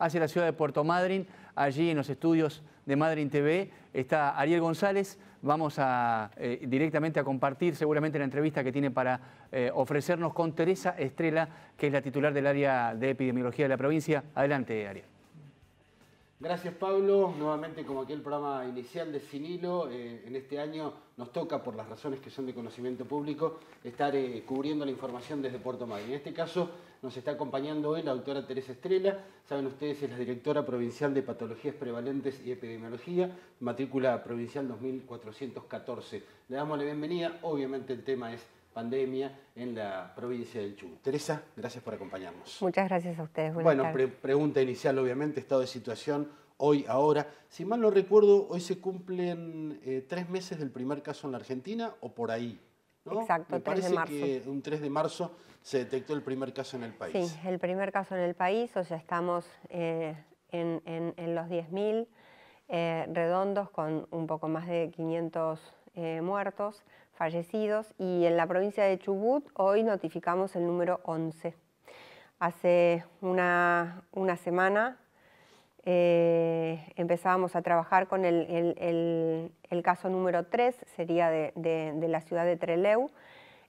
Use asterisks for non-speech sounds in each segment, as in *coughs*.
hacia la ciudad de Puerto Madryn. Allí en los estudios de Madryn TV está Ariel González. Vamos eh, directamente a compartir seguramente la entrevista que tiene para eh, ofrecernos con Teresa Estrella, que es la titular del área de epidemiología de la provincia. Adelante, Ariel. Gracias Pablo, nuevamente como aquel programa inicial de Sinilo, eh, en este año nos toca, por las razones que son de conocimiento público, estar eh, cubriendo la información desde Puerto Madryn. En este caso nos está acompañando hoy la doctora Teresa Estrella. saben ustedes, es la directora provincial de Patologías Prevalentes y Epidemiología, matrícula provincial 2414. Le damos la bienvenida, obviamente el tema es pandemia en la provincia del Chubut. Teresa, gracias por acompañarnos. Muchas gracias a ustedes. bueno, pregunta inicial, obviamente, estado de situación hoy, ahora. Si mal no recuerdo, hoy se cumplen eh, tres meses del primer caso en la Argentina o por ahí. Exacto, 3 de marzo. Que un 3 de marzo se detectó el primer caso en el país. Sí, el primer caso en el país, o sea, estamos eh, en, los 10.000 eh, redondos con un poco más de 500 muertos fallecidos y en la provincia de Chubut hoy notificamos el número 11. Hace una, una semana eh, empezábamos a trabajar con el, el, el, caso número 3, sería de, de, la ciudad de Treleu,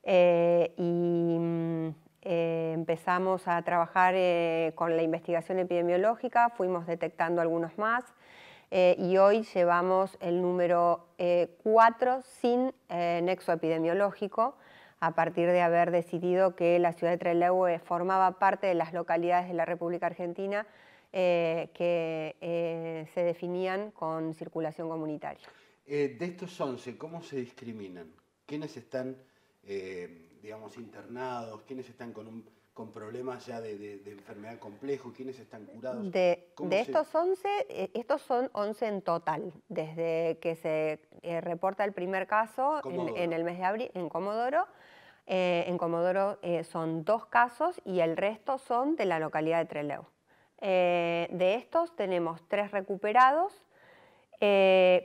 eh, y mm, eh, empezamos a trabajar eh, con la investigación epidemiológica, fuimos detectando algunos más. Eh, y hoy llevamos el número 4 eh, sin eh, nexo epidemiológico a partir de haber decidido que la ciudad de Trelew formaba parte de las localidades de la República Argentina que se definían con circulación comunitaria. de estos 11, ¿cómo se discriminan? ¿Quiénes están, digamos, internados? ¿Quiénes están con un con problemas ya de, enfermedad complejo, quiénes están curados. De, estos 11, eh, estos son 11 en total, desde que se eh, reporta el primer caso en, el mes de abril en Comodoro. Eh, en Comodoro son dos casos y el resto son de la localidad de Trelew. de estos tenemos tres recuperados,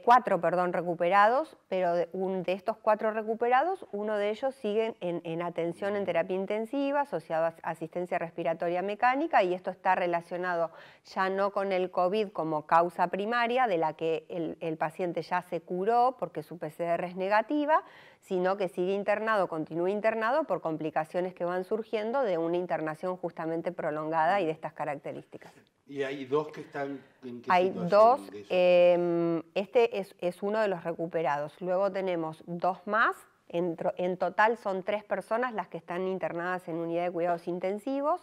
cuatro, perdón, recuperados, pero de, de estos cuatro recuperados, uno de ellos sigue en, atención en terapia intensiva, asociado a asistencia respiratoria mecánica, y esto está relacionado ya no con el COVID como causa primaria, de la que el, paciente ya se curó porque su PCR es negativa, sino que sigue internado, continúa internado por complicaciones que van surgiendo de una internación justamente prolongada y de estas características. ¿Y hay dos que están en qué Hay dos. Em, este es, uno de los recuperados. Luego tenemos dos más. En, total son tres personas las que están internadas en unidad de cuidados intensivos,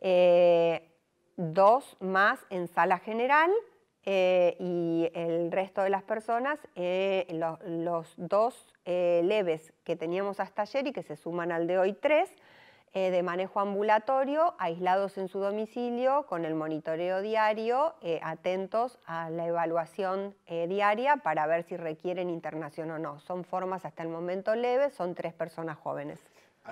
eh, dos más en sala general eh, y el resto de las personas, eh, los, dos leves que teníamos hasta ayer y que se suman al de hoy tres, eh, de manejo ambulatorio, aislados en su domicilio, con el monitoreo diario, eh, atentos a la evaluación eh, diaria para ver si requieren internación o no. Son formas hasta el momento leves, son tres personas jóvenes.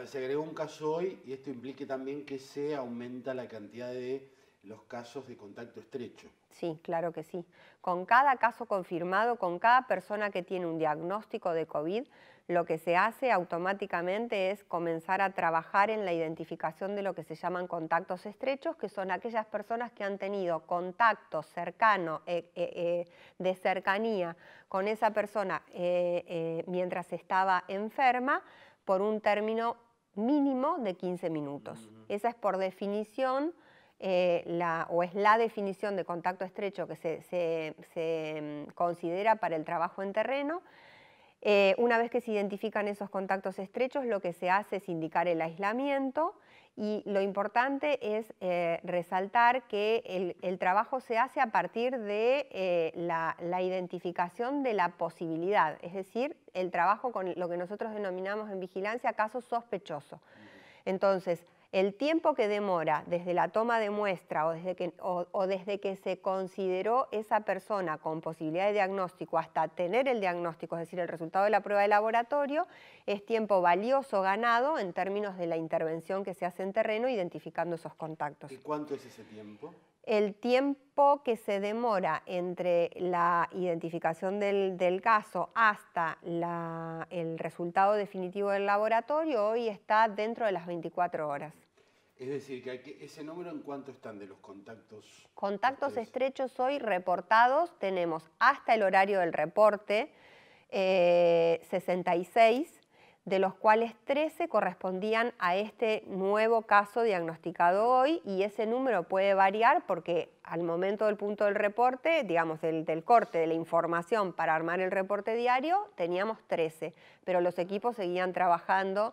se agregó un caso hoy y esto implique también que se aumenta la cantidad de los casos de contacto estrecho. Sí, claro que sí. Con cada caso confirmado, con cada persona que tiene un diagnóstico de COVID, lo que se hace automáticamente es comenzar a trabajar en la identificación de lo que se llaman contactos estrechos, que son aquellas personas que han tenido contacto cercano, eh, eh, eh, de cercanía con esa persona mientras estaba enferma por un término mínimo de 15 minutos. Esa es por definición eh, o es la definición de contacto estrecho que se, mm, considera para el trabajo en terreno. Eh, una vez que se identifican esos contactos estrechos, lo que se hace es indicar el aislamiento y lo importante es eh, resaltar que el, trabajo se hace a partir de la, la, identificación de la posibilidad, es decir, el trabajo con lo que nosotros denominamos en vigilancia caso sospechoso. Entonces, el tiempo que demora desde la toma de muestra o desde, que, o, desde que, se consideró esa persona con posibilidad de diagnóstico hasta tener el diagnóstico, es decir, el resultado de la prueba de laboratorio, es tiempo valioso ganado en términos de la intervención que se hace en terreno identificando esos contactos. ¿Y cuánto es ese tiempo? el tiempo que se demora entre la identificación del, caso hasta el resultado definitivo del laboratorio hoy está dentro de las 24 horas. Es decir, que, ese número en cuánto están de los contactos. Contactos estrechos hoy reportados tenemos hasta el horario del reporte 66 eh, de los cuales 13 correspondían a este nuevo caso diagnosticado hoy y ese número puede variar porque al momento del punto del reporte, digamos, del, corte de la información para armar el reporte diario, teníamos 13, pero los equipos seguían trabajando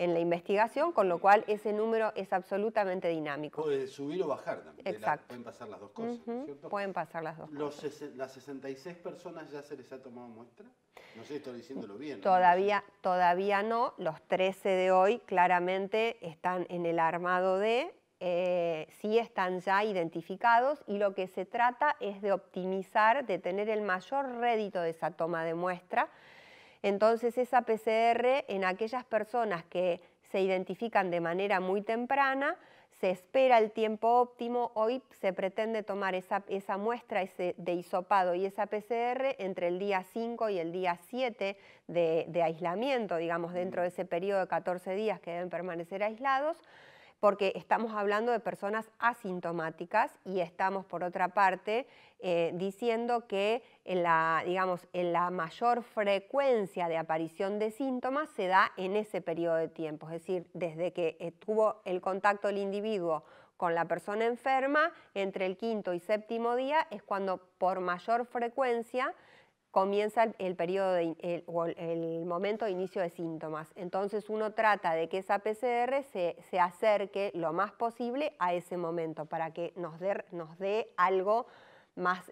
en la investigación, con lo cual ese número es absolutamente dinámico. Puede subir o bajar también. Exacto. pueden pasar las dos cosas, ¿cierto? Pueden pasar las dos cosas. ¿Las 66 personas ya se les ha tomado muestra? No sé si estoy diciéndolo bien. Todavía no, todavía no. Los 13 de hoy claramente están en el armado de... Eh, sí están ya identificados y lo que se trata es de optimizar, de tener el mayor rédito de esa toma de muestra entonces esa PCR en aquellas personas que se identifican de manera muy temprana, se espera el tiempo óptimo, hoy se pretende tomar esa, muestra de hisopado y esa PCR entre el día 5 y el día 7 de, de aislamiento, digamos, dentro mm. de ese periodo de 14 días que deben permanecer aislados, porque estamos hablando de personas asintomáticas y estamos, por otra parte, eh, diciendo que la, la mayor frecuencia de aparición de síntomas se da en ese periodo de tiempo, es decir, desde que tuvo el contacto el individuo con la persona enferma, entre el quinto y séptimo día es cuando por mayor frecuencia comienza el, periodo el, el momento de inicio de síntomas. Entonces uno trata de que esa PCR se, se acerque lo más posible a ese momento para que nos dé nos dé algo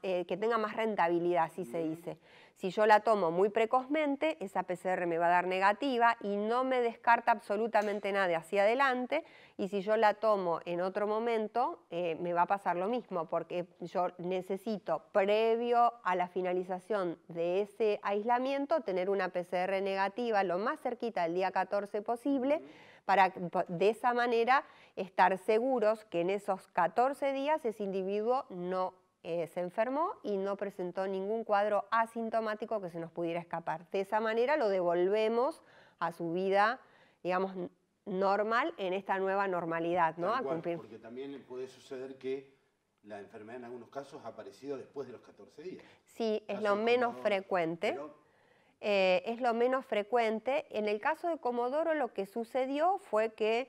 eh, que tenga más rentabilidad, así se dice. Si yo la tomo muy precozmente, esa PCR me va a dar negativa y no me descarta absolutamente nada hacia adelante. Y si yo la tomo en otro momento, eh, me va a pasar lo mismo, porque yo necesito, previo a la finalización de ese aislamiento, tener una PCR negativa lo más cerquita del día 14 posible para de esa manera estar seguros que en esos 14 días ese individuo no eh, se enfermó y no presentó ningún cuadro asintomático que se nos pudiera escapar. De esa manera lo devolvemos a su vida, digamos, normal en esta nueva normalidad, Porque también puede suceder que la enfermedad en algunos casos ha aparecido después de los 14 días. Sí, es lo menos frecuente. Eh, es lo menos frecuente. En el caso de Comodoro lo que sucedió fue que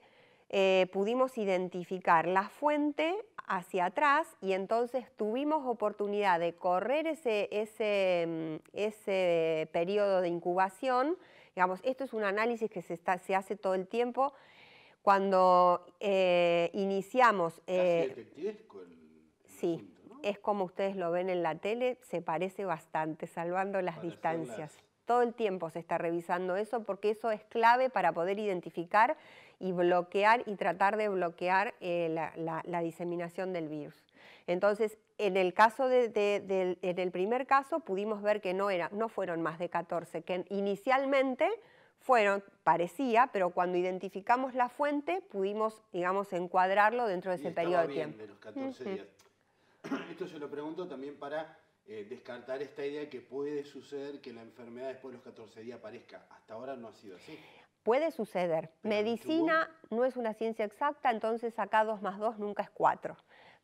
eh, pudimos identificar la fuente hacia atrás y entonces tuvimos oportunidad de correr ese, ese, mm, ese periodo de incubación. Digamos, esto es un análisis que se, está, se hace todo el tiempo. Cuando eh, iniciamos... Eh, sí, es como ustedes lo ven en la tele, se parece bastante, salvando las distancias. Todo el tiempo se está revisando eso porque eso es clave para poder identificar y bloquear y tratar de bloquear eh, la, diseminación del virus. Entonces, en el, caso de, el primer caso pudimos ver que no, era, no fueron más de 14, que inicialmente fueron, parecía, pero cuando identificamos la fuente pudimos, digamos, encuadrarlo dentro de ese periodo de tiempo. 14 días. *coughs* Esto se lo pregunto también para eh, descartar esta idea que puede suceder que la enfermedad después de los 14 días aparezca. Hasta ahora no ha sido así. Puede suceder. Medicina no es una ciencia exacta, entonces acá 2 más 2 nunca es 4.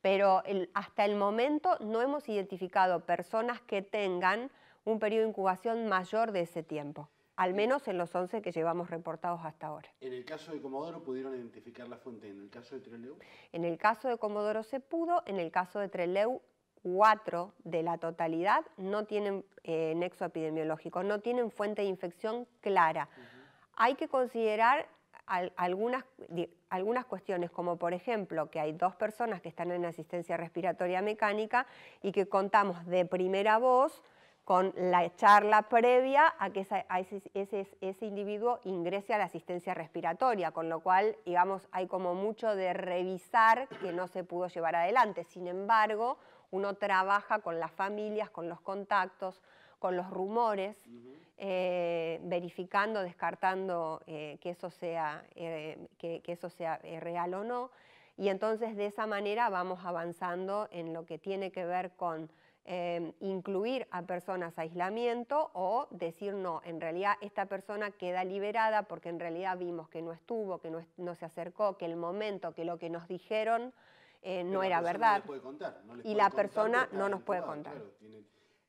Pero hasta el momento no hemos identificado personas que tengan un periodo de incubación mayor de ese tiempo, al eh. menos en los 11 que llevamos reportados hasta ahora. ¿En el caso de Comodoro pudieron identificar la fuente? ¿En el caso de Treleu? En el caso de Comodoro se pudo, en el caso de Treleu, 4 de la totalidad no tienen eh, nexo epidemiológico, no tienen fuente de infección clara hay que considerar algunas, cuestiones, como por ejemplo que hay dos personas que están en asistencia respiratoria mecánica y que contamos de primera voz con la charla previa a que ese, ese, individuo ingrese a la asistencia respiratoria, con lo cual, digamos, hay como mucho de revisar que no se pudo llevar adelante. Sin embargo, uno trabaja con las familias, con los contactos, con los rumores, eh, verificando, descartando eh, que, eso sea, eh, que, eso sea real o no. Y entonces de esa manera vamos avanzando en lo que tiene que ver con em, incluir a personas a aislamiento o decir no, en realidad esta persona queda liberada porque en realidad vimos que no estuvo, que no, se acercó, que el momento, que lo que nos dijeron no era verdad. y la persona no nos puede contar.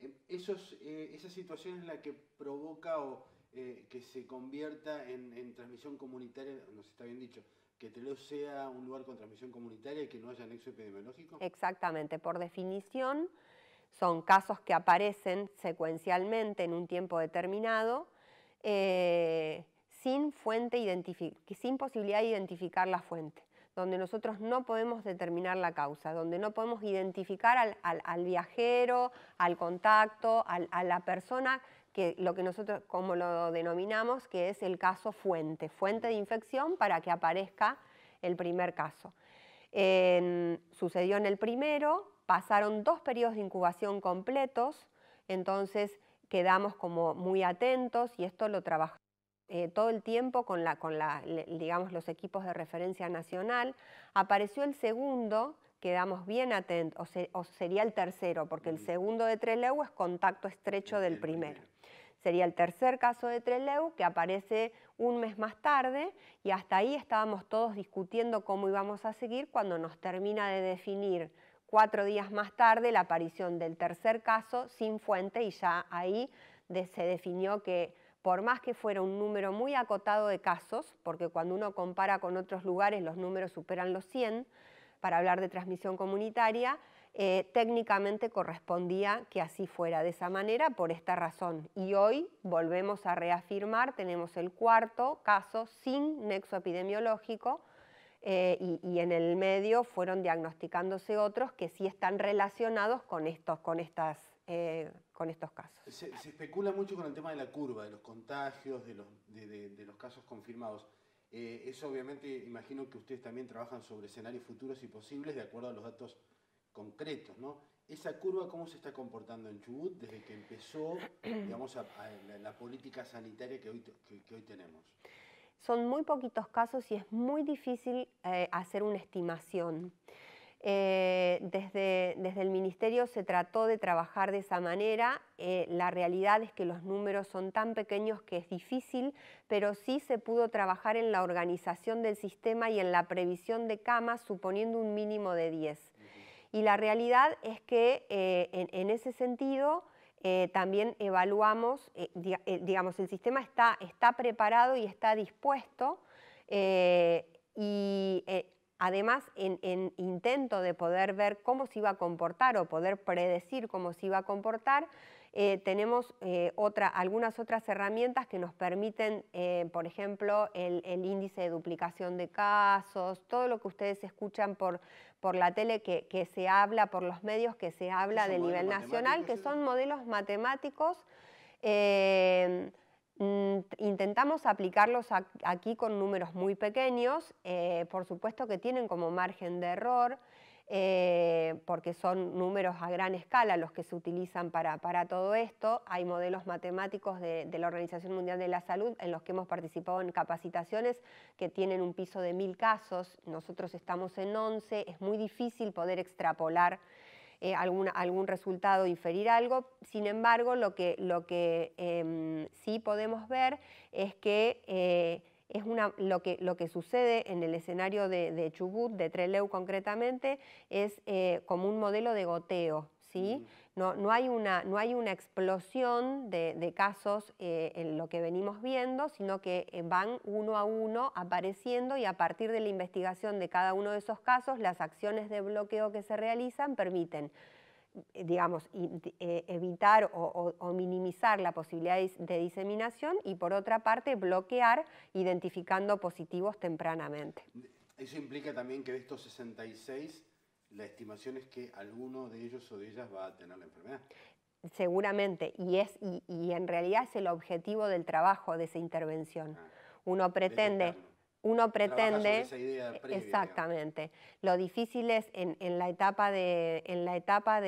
Em, eh, esa situación es la que provoca o eh, que se convierta en, transmisión comunitaria, nos está bien dicho, que Telos sea un lugar con transmisión comunitaria y que no haya anexo epidemiológico? Exactamente, por definición son casos que aparecen secuencialmente en un tiempo determinado eh, sin, fuente sin posibilidad de identificar la fuente donde nosotros no podemos determinar la causa, donde no podemos identificar al, viajero, al contacto, a la persona que lo que nosotros como lo denominamos, que es el caso fuente, fuente de infección para que aparezca el primer caso. sucedió en el primero, pasaron dos periodos de incubación completos, entonces quedamos como muy atentos y esto lo trabajamos. Eh, todo el tiempo con, los equipos de referencia nacional. Apareció el segundo, quedamos bien atentos, o, sería el tercero, porque el segundo de Trelew es contacto estrecho del primero. Sería el tercer caso de Trelew que aparece un mes más tarde y hasta ahí estábamos todos discutiendo cómo íbamos a seguir cuando nos termina de definir cuatro días más tarde la aparición del tercer caso sin fuente y ya ahí se definió que por más que fuera un número muy acotado de casos, porque cuando uno compara con otros lugares los números superan los 100, para hablar de transmisión comunitaria, eh, técnicamente correspondía que así fuera de esa manera por esta razón. Y hoy volvemos a reafirmar, tenemos el cuarto caso sin nexo epidemiológico eh, y, en el medio fueron diagnosticándose otros que sí están relacionados con, estos, con estas eh, con estos casos. Se, especula mucho con el tema de la curva, de los contagios, de los, de, los casos confirmados. Eh, eso obviamente imagino que ustedes también trabajan sobre escenarios futuros y posibles de acuerdo a los datos concretos, ¿no? ¿Esa curva cómo se está comportando en Chubut desde que empezó *clears throat* digamos, la, política sanitaria que hoy, que, hoy tenemos? Son muy poquitos casos y es muy difícil eh, hacer una estimación. Eh, desde, desde, el Ministerio se trató de trabajar de esa manera. Eh, la realidad es que los números son tan pequeños que es difícil, pero sí se pudo trabajar en la organización del sistema y en la previsión de camas, suponiendo un mínimo de 10. Y la realidad es que eh, en, ese sentido... también evaluamos, digamos, el sistema está, está preparado y está dispuesto y además en, intento de poder ver cómo se iba a comportar o poder predecir cómo se iba a comportar, eh, tenemos eh, algunas otras herramientas que nos permiten, eh, por ejemplo, el, índice de duplicación de casos, todo lo que ustedes escuchan por, por la tele que, que, se habla, por los medios que se habla de nivel nacional, que son modelos matemáticos Mm, intentamos aplicarlos aquí con números muy pequeños, eh, por supuesto que tienen como margen de error, eh, porque son números a gran escala los que se utilizan para, todo esto. Hay modelos matemáticos de, la Organización Mundial de la Salud en los que hemos participado en capacitaciones que tienen un piso de mil casos, nosotros estamos en once, es muy difícil poder extrapolar eh, algún resultado, inferir algo. Sin embargo, lo que, lo que em, sí podemos ver es que eh, es una, lo, que, lo que sucede en el escenario de, Chubut, de Treleu concretamente, es eh, como un modelo de goteo. ¿sí? Mm. No, no, hay, una, no hay, una, explosión de, casos eh, en lo que venimos viendo, sino que eh, van uno a uno apareciendo y a partir de la investigación de cada uno de esos casos, las acciones de bloqueo que se realizan permiten eh, digamos, evitar o, minimizar la posibilidad de diseminación y por otra parte bloquear identificando positivos tempranamente. Eso implica también que de estos 66 la estimación es que alguno de ellos o de ellas va a tener la enfermedad. Seguramente, y, es, y, en realidad es el objetivo del trabajo de esa intervención. Ah, Uno pretende uno pretende... exactamente. Lo difícil es en, la etapa, mm,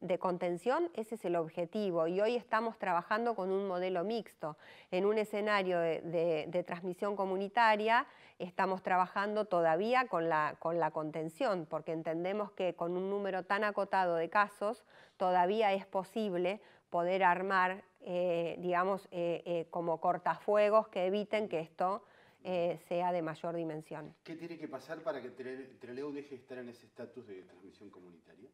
de, contención, ese es el objetivo. Y hoy estamos trabajando con un modelo mixto. En un escenario de, transmisión comunitaria estamos trabajando todavía con la, contención, porque entendemos que con un número tan acotado de casos todavía es posible poder armar, eh, digamos, eh, eh, como cortafuegos que eviten que esto eh, sea de mayor dimensión. ¿Qué tiene que pasar para que Treleu deje de estar en ese estatus de transmisión comunitaria?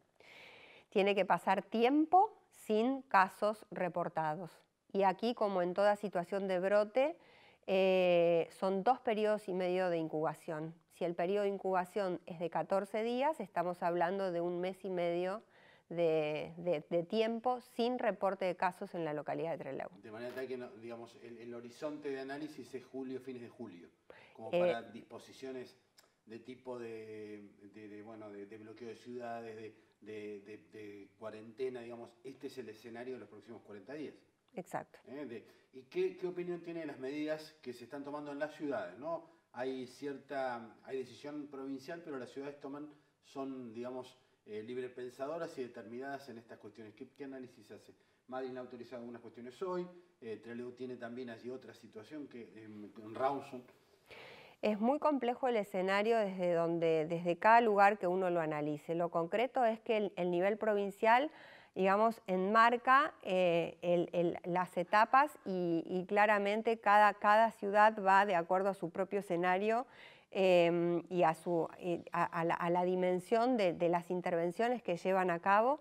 Tiene que pasar tiempo sin casos reportados. Y aquí, como en toda situación de brote, eh, son dos periodos y medio de incubación. Si el periodo de incubación es de 14 días, estamos hablando de un mes y medio de, tiempo sin reporte de casos en la localidad de Trelew. De manera tal que, digamos, el, horizonte de análisis es julio, fines de julio, como eh, para disposiciones de tipo de, bueno, de, bloqueo de ciudades, de, cuarentena, digamos, este es el escenario de los próximos 40 días. Exacto. Eh, ¿Y qué, opinión tiene de las medidas que se están tomando en las ciudades? ¿no? Hay cierta, hay decisión provincial, pero las ciudades toman, son, digamos, eh, pensadoras y determinadas en estas cuestiones. ¿Qué, análisis hace? Madrid ha autorizado algunas cuestiones hoy, eh, Trelew tiene también allí otra situación que en Es muy complejo el escenario desde, donde, desde cada lugar que uno lo analice. Lo concreto es que el, nivel provincial digamos, enmarca eh, las etapas y, claramente cada, cada ciudad va de acuerdo a su propio escenario Em, y, eh, a, la, dimensión de, las intervenciones que llevan a cabo,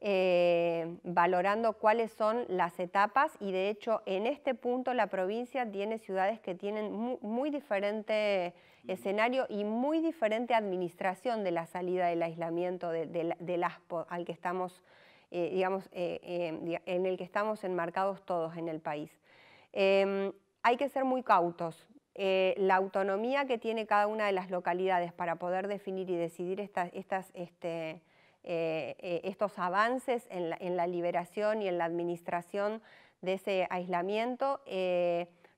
eh, valorando cuáles son las etapas y de hecho en este punto la provincia tiene ciudades que tienen muy, diferente escenario y muy diferente administración de la salida del aislamiento del ASPO al que estamos, eh, em, en el que estamos enmarcados todos en el país. Em, hay que ser muy cautos eh, la autonomía que tiene cada una de las localidades para poder definir y decidir este, eh, eh, estos avances en la, liberación y en la administración de ese aislamiento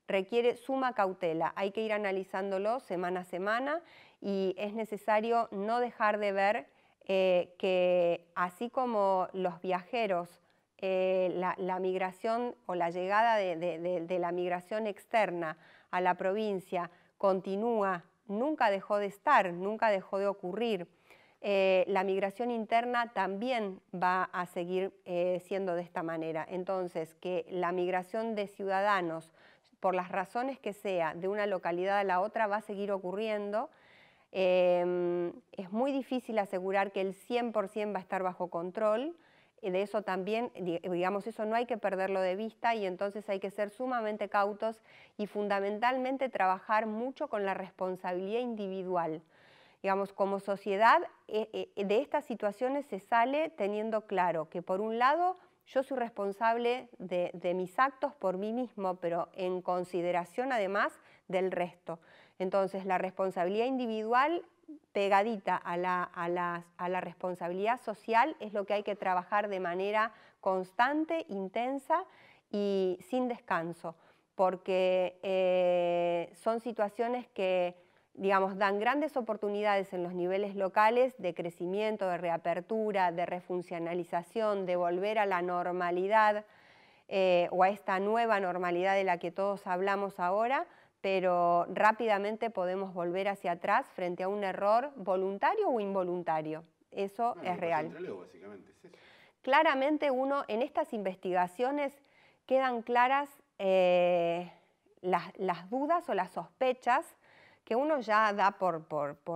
requiere suma cautela. Hay que ir analizándolo semana a semana y es necesario no dejar de ver que así como los viajeros la, migración o la llegada de, la migración externa a la provincia continúa, nunca dejó de estar, nunca dejó de ocurrir. Eh, la migración interna también va a seguir eh, siendo de esta manera. Entonces, que la migración de ciudadanos, por las razones que sea, de una localidad a la otra, va a seguir ocurriendo. Em, es muy difícil asegurar que el 100% va a estar bajo control de eso también, digamos, eso no hay que perderlo de vista y entonces hay que ser sumamente cautos y fundamentalmente trabajar mucho con la responsabilidad individual. Digamos, como sociedad, eh, eh, de estas situaciones se sale teniendo claro que por un lado yo soy responsable de, de mis actos por mí mismo, pero en consideración además del resto. Entonces, la responsabilidad individual pegadita a la, responsabilidad social es lo que hay que trabajar de manera constante, intensa y sin descanso, porque eh, son situaciones que digamos, dan grandes oportunidades en los niveles locales de crecimiento, de reapertura, de refuncionalización, de volver a la normalidad eh, o a esta nueva normalidad de la que todos hablamos ahora, pero rápidamente podemos volver hacia atrás frente a un error voluntario o involuntario. Eso es real. Claramente uno, en estas investigaciones quedan claras eh, las, dudas o las sospechas que uno ya da por,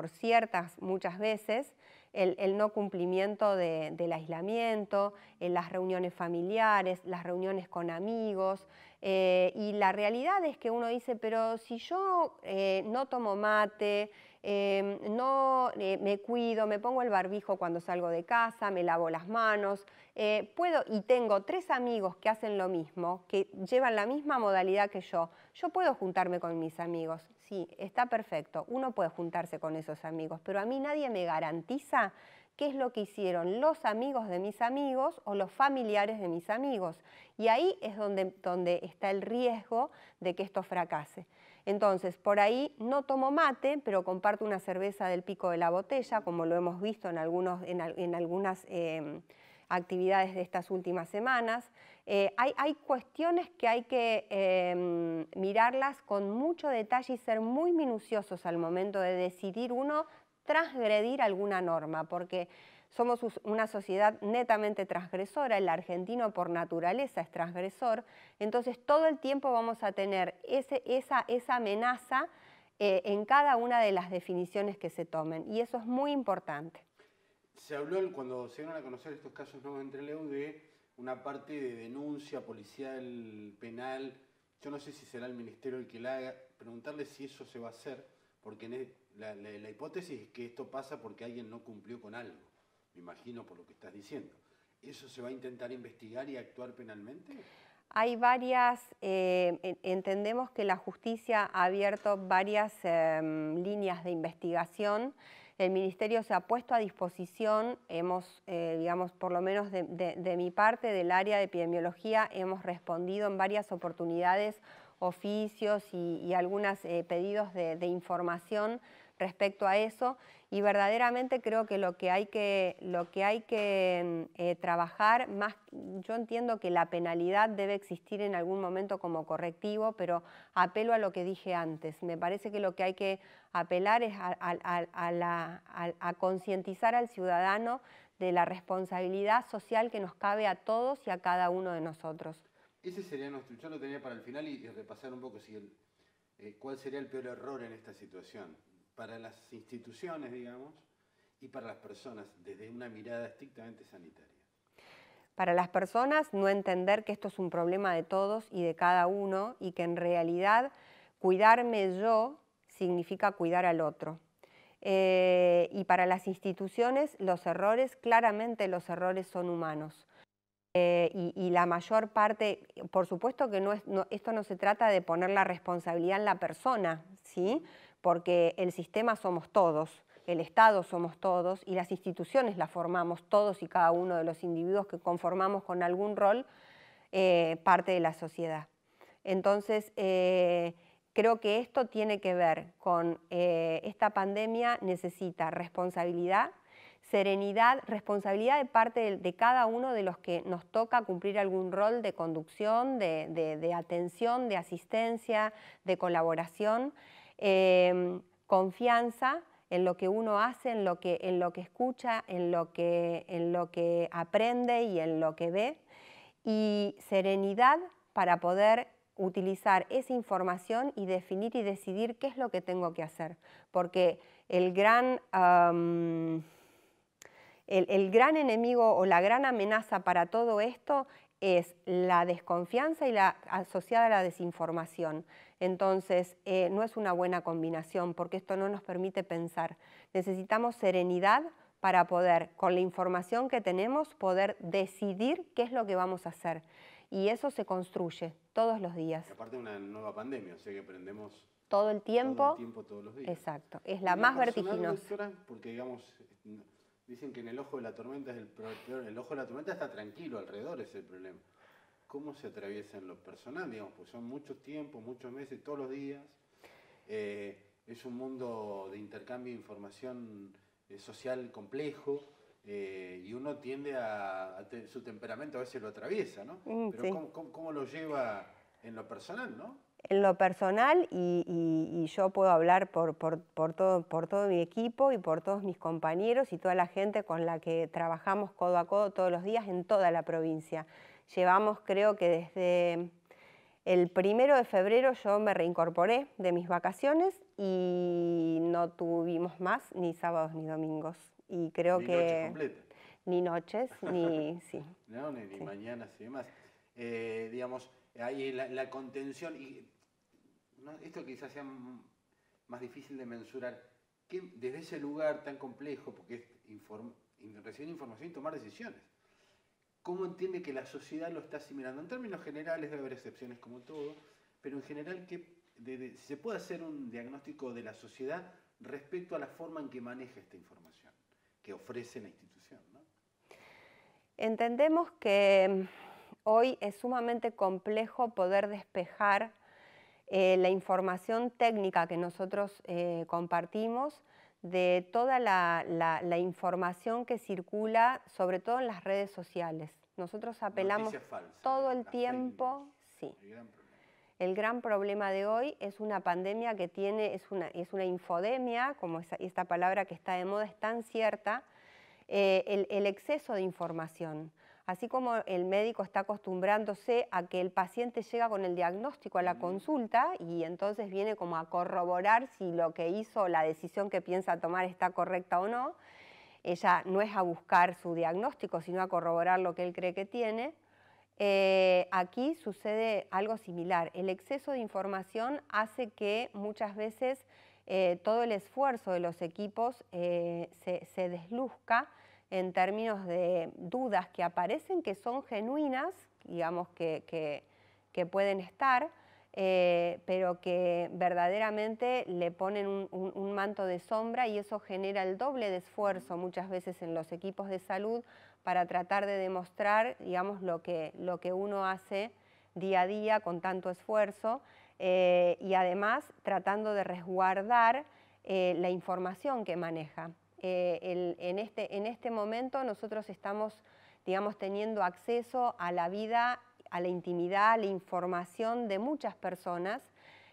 ciertas muchas veces, el, no cumplimiento del aislamiento, en las reuniones familiares, las reuniones con amigos, eh, y la realidad es que uno dice, pero si yo eh, no tomo mate, eh, no me cuido, me pongo el barbijo cuando salgo de casa, me lavo las manos, puedo y tengo tres amigos que hacen lo mismo, que llevan la misma modalidad que yo, yo puedo juntarme con mis amigos. Sí, está perfecto, uno puede juntarse con esos amigos, pero a mí nadie me garantiza qué es lo que hicieron los amigos de mis amigos o los familiares de mis amigos. Y ahí es donde, está el riesgo de que esto fracase. Entonces, por ahí no tomo mate, pero comparto una cerveza del pico de la botella, como lo hemos visto en, algunas em, actividades de estas últimas semanas. Eh, hay, cuestiones que hay que em, mirarlas con mucho detalle y ser muy minuciosos al momento de decidir uno transgredir alguna norma, porque somos una sociedad netamente transgresora, el argentino por naturaleza es transgresor, entonces todo el tiempo vamos a tener ese, esa, esa, amenaza eh, en cada una de las definiciones que se tomen, y eso es muy importante. Se habló cuando se dieron a conocer estos casos nuevos entre Leu de una parte de denuncia policial, penal, yo no sé si será el ministerio el que la haga, preguntarle si eso se va a hacer, porque la, hipótesis es que esto pasa porque alguien no cumplió con algo, me imagino por lo que estás diciendo. ¿Eso se va a intentar investigar y actuar penalmente? Hay varias, eh, entendemos que la justicia ha abierto varias em, líneas de investigación. El ministerio se ha puesto a disposición, hemos, eh, digamos, por lo menos de, de mi parte, del área de epidemiología, hemos respondido en varias oportunidades oficios y, algunos eh, pedidos de, información respecto a eso y verdaderamente creo que lo que hay que, lo que, hay que mm, eh, trabajar más, yo entiendo que la penalidad debe existir en algún momento como correctivo, pero apelo a lo que dije antes, me parece que lo que hay que apelar es a concientizar al ciudadano de la responsabilidad social que nos cabe a todos y a cada uno de nosotros. Ese sería nuestro, yo lo tenía para el final y, repasar un poco eh, cuál sería el peor error en esta situación, para las instituciones, digamos, y para las personas, desde una mirada estrictamente sanitaria. Para las personas, no entender que esto es un problema de todos y de cada uno y que en realidad cuidarme yo significa cuidar al otro. Eh, y para las instituciones, los errores, claramente los errores son humanos. Eh, y, la mayor parte, por supuesto que esto no se trata de poner la responsabilidad en la persona, ¿sí? porque el sistema somos todos, el Estado somos todos y las instituciones las formamos todos y cada uno de los individuos que conformamos con algún rol eh, parte de la sociedad. Entonces, eh, creo que esto tiene que ver con esta pandemia necesita responsabilidad serenidad, responsabilidad de parte de, cada uno de los que nos toca cumplir algún rol de conducción, de, atención, de asistencia, de colaboración, em, confianza en lo que uno hace, en lo que, en lo que escucha, en lo que, en lo que aprende y en lo que ve, y serenidad para poder utilizar esa información y definir y decidir qué es lo que tengo que hacer, porque el gran el, gran enemigo o la gran amenaza para todo esto es la desconfianza y la asociada a la desinformación. Entonces, eh, no es una buena combinación porque esto no nos permite pensar. Necesitamos serenidad para poder, con la información que tenemos, poder decidir qué es lo que vamos a hacer. Y eso se construye todos los días. Aparte aparte una nueva pandemia, o sea que aprendemos... Todo el tiempo. Todo el tiempo, todos los días. Exacto, es la más vertiginosa. Porque, digamos, Dicen que en el ojo de la tormenta es el El ojo de la tormenta está tranquilo, alrededor es el problema. ¿Cómo se atraviesa en lo personal? pues son muchos tiempos, muchos meses, todos los días. Eh, es un mundo de intercambio de información eh, social complejo. Eh, y uno tiende a, su temperamento a veces lo atraviesa, ¿no? Mm, Pero cómo, lo lleva en lo personal, no? en lo personal, y, yo puedo hablar por, por, todo, por todo mi equipo y por todos mis compañeros y toda la gente con la que trabajamos codo a codo todos los días en toda la provincia. Llevamos, creo que desde el primero de febrero yo me reincorporé de mis vacaciones y no tuvimos más ni sábados ni domingos. Y creo ni que. ni noches, ni. sí. *laughs* No, ni, sí. mañanas y demás. Eh, digamos, Ahí la, contención, y esto quizás sea más difícil de mensurar, desde ese lugar tan complejo, porque es recibir información y tomar decisiones, ¿cómo entiende que la sociedad lo está asimilando? En términos generales debe haber excepciones como todo, pero en general, que ¿se puede hacer un diagnóstico de la sociedad respecto a la forma en que maneja esta información que ofrece la institución? Entendemos que hoy es sumamente complejo poder despejar eh, la información técnica que nosotros eh, compartimos de toda la, información que circula, sobre todo en las redes sociales. Nosotros apelamos todo el tiempo, sí. El gran, problema de hoy es una pandemia que tiene, es una, infodemia, como esta palabra que está de moda es tan cierta, eh, el, exceso de información. Así como el médico está acostumbrándose a que el paciente llega con el diagnóstico a la consulta y entonces viene como a corroborar si lo que hizo, la decisión que piensa tomar está correcta o no, ella no es a buscar su diagnóstico, sino a corroborar lo que él cree que tiene, eh, aquí sucede algo similar. El exceso de información hace que muchas veces eh, todo el esfuerzo de los equipos eh, se, desluzca en términos de dudas que aparecen que son genuinas, digamos que, que, pueden estar, eh, pero que verdaderamente le ponen un, manto de sombra y eso genera el doble de esfuerzo muchas veces en los equipos de salud para tratar de demostrar, digamos, lo que, lo que uno hace día a día con tanto esfuerzo eh, y además tratando de resguardar eh, la información que maneja. Eh, en, este, en este momento nosotros estamos, digamos, teniendo acceso a la vida, a la intimidad, a la información de muchas personas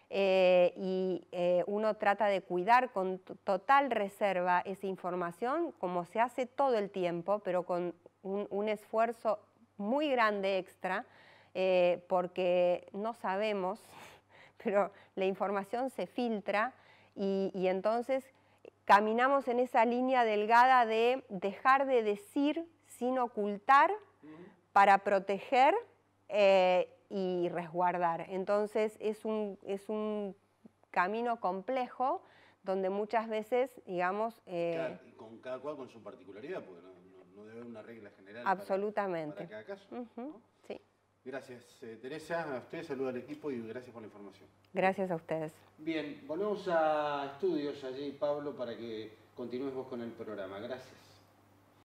eh, y eh, uno trata de cuidar con total reserva esa información, como se hace todo el tiempo, pero con un, esfuerzo muy grande extra, porque no sabemos, *laughs* pero la información se filtra y entonces caminamos en esa línea delgada de dejar de decir sin ocultar para proteger eh, y resguardar. Entonces es un, es un camino complejo donde muchas veces, digamos... Eh, con cada cual con su particularidad, porque no, debe haber una regla general. Absolutamente. Gracias, eh, Teresa. A ustedes saludo al equipo y gracias por la información. Gracias a ustedes. Bien, volvemos a estudios allí, Pablo, para que continúes vos con el programa. Gracias.